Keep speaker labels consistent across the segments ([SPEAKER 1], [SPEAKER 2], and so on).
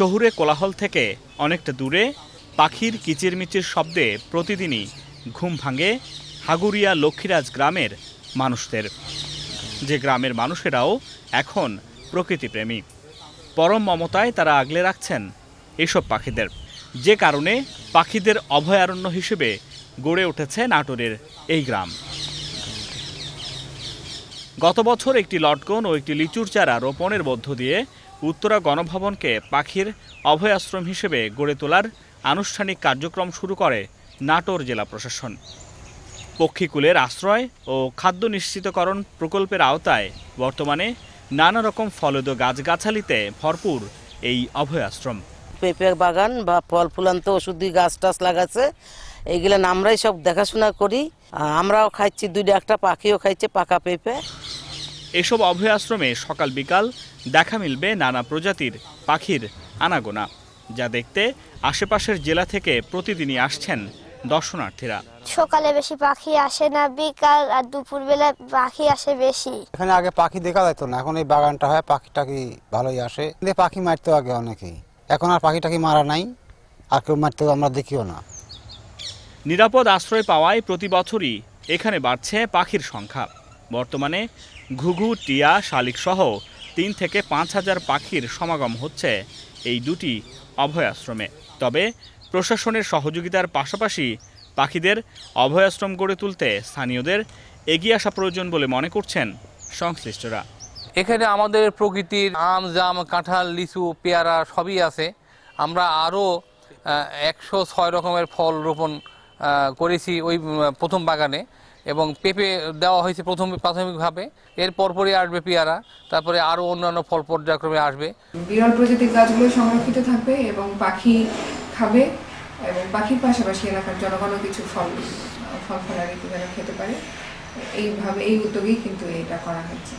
[SPEAKER 1] শহুরে কোলাহল থেকে অনেকটা দূরে পাখির কিচিরমিচির শব্দে প্রতিদিনই ঘুম ভাঙে হাগুরিয়া লক্ষ্মীরাজ গ্রামের মানুষদের যে গ্রামের মানুষেরাও এখন প্রকৃতিপ্রেমী পরম মমতায় তারা আগলে রাখছেন এইসব পাখিদের যে কারণে পাখিদের অভয়ারণ্য হিসেবে গড়ে উঠেছে নাটোরের এই গ্রাম গত বছর একটি লটকন ও একটি লিচুর চারা রোপণের মধ্য দিয়ে উত্তরা গণভবনকে পাখির অভয় আশ্রম হিসেবে গড়ে তোলার আনুষ্ঠানিক কার্যক্রম শুরু করে নাটোর জেলা প্রশাসন পক্ষীকুলের আশ্রয় ও খাদ্য নিশ্চিতকরণ প্রকল্পের আওতায় বর্তমানে নানা রকম ফলদ গাছগাছালিতে ভরপুর এই অভয় আশ্রম
[SPEAKER 2] পেঁপে বাগান বা ফল ফুলান্ত ওষুধি গাছ টাছ লাগাচ্ছে এইগুলো আমরাই সব দেখাশোনা করি আমরাও খাইছি দুইটা একটা পাখিও খাইছে পাকা পেঁপে
[SPEAKER 1] এসব অভয় আশ্রমে সকাল বিকাল দেখা মিলবে নানা প্রজাতির পাখির আনাগোনা যা দেখতে আশেপাশের জেলা থেকে প্রতিদিনই আসছেন দর্শনার্থীরা
[SPEAKER 2] সকালে বেশি পাখি আসে না বিকাল আর দুপুর বেলা পাখি আসে বেশি
[SPEAKER 1] এখানে আগে পাখি দেখা যেত না এখন এই বাগানটা হয় পাখি টাকি
[SPEAKER 3] ভালোই আসে পাখি মারতো আগে অনেকেই এখন আর পাখি টাকি মারা নাই আর কেউ মারতেও আমরা দেখিও না
[SPEAKER 1] নিরাপদ আশ্রয় পাওয়ায় প্রতি বছরই এখানে বাড়ছে পাখির সংখ্যা বর্তমানে ঘুঘু টিয়া শালিকসহ তিন থেকে পাঁচ হাজার পাখির সমাগম হচ্ছে এই দুটি অভয়াশ্রমে তবে প্রশাসনের সহযোগিতার পাশাপাশি পাখিদের অভয়াশ্রম গড়ে তুলতে স্থানীয়দের এগিয়ে আসা প্রয়োজন বলে মনে করছেন সংশ্লিষ্টরা এখানে আমাদের প্রকৃতির
[SPEAKER 3] আম জাম কাঁঠাল লিচু পেয়ারা সবই আছে আমরা আরও একশো ছয় রকমের ফল রোপণ করেছি ওই প্রথম বাগানে এবং পেঁপে দেওয়া হয়েছে প্রথম প্রাথমিকভাবে এর পরপরই আসবে পেয়ারা তারপরে আরও অন্যান্য ফল পর্যায়ক্রমে আসবে
[SPEAKER 4] বিরল প্রজাতির গাছগুলো সংরক্ষিত থাকবে এবং পাখি খাবে এবং পাখির পাশাপাশি এলাকার জনগণও কিছু ফল ফল ফলার যেন খেতে পারে এইভাবে এই উদ্যোগেই কিন্তু এটা করা হয়েছে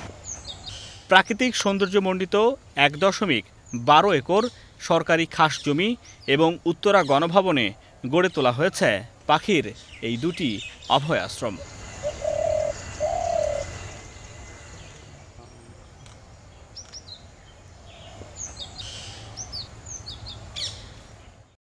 [SPEAKER 1] প্রাকৃতিক সৌন্দর্য মণ্ডিত এক দশমিক বারো একর সরকারি খাস জমি এবং উত্তরা গণভবনে গড়ে তোলা হয়েছে পাখির এই দুটি অভয়াশ্রম